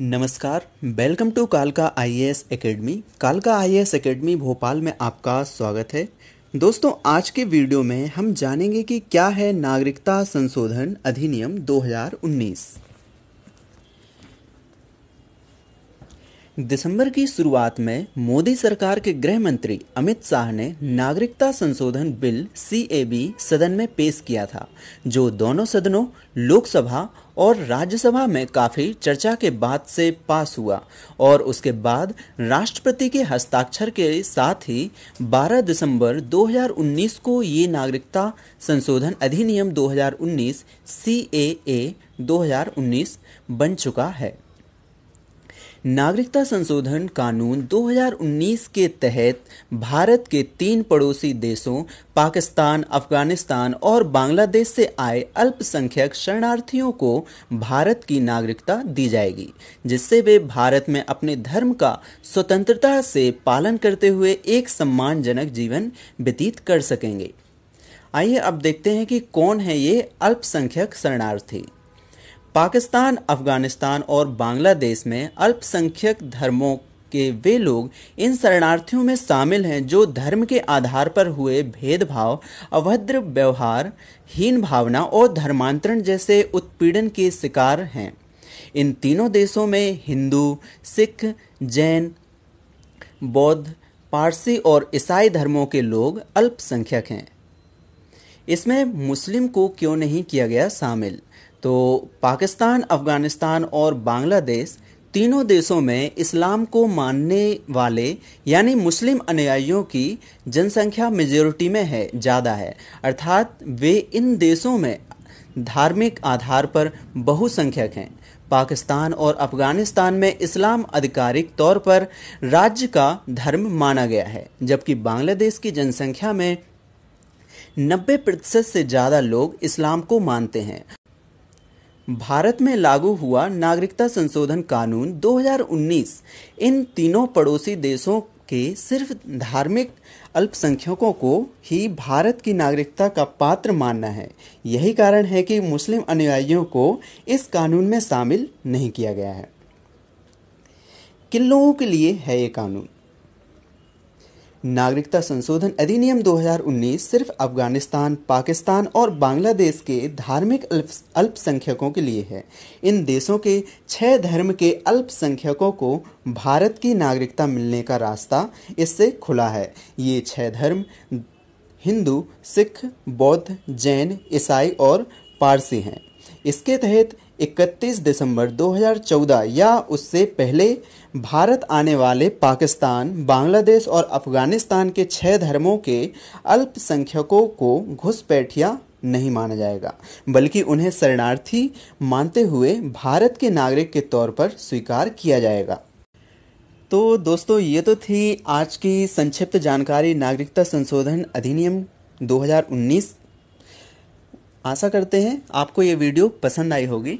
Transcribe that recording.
नमस्कार welcome to कालका IAS academy कालका आईएएस एकेडमी भोपाल में आपका स्वागत है दोस्तों आज के वीडियो में हम जानेंगे कि क्या है नागरिकता संशोधन अधिनियम 2019 दिसंबर की शुरुआत में मोदी सरकार के गृह मंत्री अमित शाह ने नागरिकता संशोधन बिल सी सदन में पेश किया था जो दोनों सदनों लोकसभा और राज्यसभा में काफ़ी चर्चा के बाद से पास हुआ और उसके बाद राष्ट्रपति के हस्ताक्षर के साथ ही 12 दिसंबर 2019 को ये नागरिकता संशोधन अधिनियम 2019 हजार उन्नीस बन चुका है नागरिकता संशोधन कानून 2019 के तहत भारत के तीन पड़ोसी देशों पाकिस्तान अफगानिस्तान और बांग्लादेश से आए अल्पसंख्यक शरणार्थियों को भारत की नागरिकता दी जाएगी जिससे वे भारत में अपने धर्म का स्वतंत्रता से पालन करते हुए एक सम्मानजनक जीवन व्यतीत कर सकेंगे आइए अब देखते हैं कि कौन है ये अल्पसंख्यक शरणार्थी पाकिस्तान अफगानिस्तान और बांग्लादेश में अल्पसंख्यक धर्मों के वे लोग इन शरणार्थियों में शामिल हैं जो धर्म के आधार पर हुए भेदभाव अभद्र व्यवहार हीन भावना और धर्मांतरण जैसे उत्पीड़न के शिकार हैं इन तीनों देशों में हिंदू सिख जैन बौद्ध पारसी और ईसाई धर्मों के लोग अल्पसंख्यक हैं इसमें मुस्लिम को क्यों नहीं किया गया शामिल तो पाकिस्तान अफ़गानिस्तान और बांग्लादेश तीनों देशों में इस्लाम को मानने वाले यानी मुस्लिम अनुयायियों की जनसंख्या मेजोरिटी में है ज़्यादा है अर्थात वे इन देशों में धार्मिक आधार पर बहुसंख्यक हैं पाकिस्तान और अफगानिस्तान में इस्लाम आधिकारिक तौर पर राज्य का धर्म माना गया है जबकि बांग्लादेश की जनसंख्या में नब्बे प्रतिशत से ज़्यादा लोग इस्लाम को मानते हैं भारत में लागू हुआ नागरिकता संशोधन कानून 2019 इन तीनों पड़ोसी देशों के सिर्फ धार्मिक अल्पसंख्यकों को ही भारत की नागरिकता का पात्र मानना है यही कारण है कि मुस्लिम अनुयायियों को इस कानून में शामिल नहीं किया गया है किन लोगों के लिए है ये कानून नागरिकता संशोधन अधिनियम 2019 सिर्फ अफगानिस्तान पाकिस्तान और बांग्लादेश के धार्मिक अल्पसंख्यकों के लिए है इन देशों के छह धर्म के अल्पसंख्यकों को भारत की नागरिकता मिलने का रास्ता इससे खुला है ये छह धर्म हिंदू सिख बौद्ध जैन ईसाई और पारसी हैं इसके तहत 31 दिसंबर 2014 या उससे पहले भारत आने वाले पाकिस्तान बांग्लादेश और अफगानिस्तान के छह धर्मों के अल्पसंख्यकों को घुसपैठिया नहीं माना जाएगा बल्कि उन्हें शरणार्थी मानते हुए भारत के नागरिक के तौर पर स्वीकार किया जाएगा तो दोस्तों ये तो थी आज की संक्षिप्त जानकारी नागरिकता संशोधन अधिनियम 2019 आशा करते हैं आपको ये वीडियो पसंद आई होगी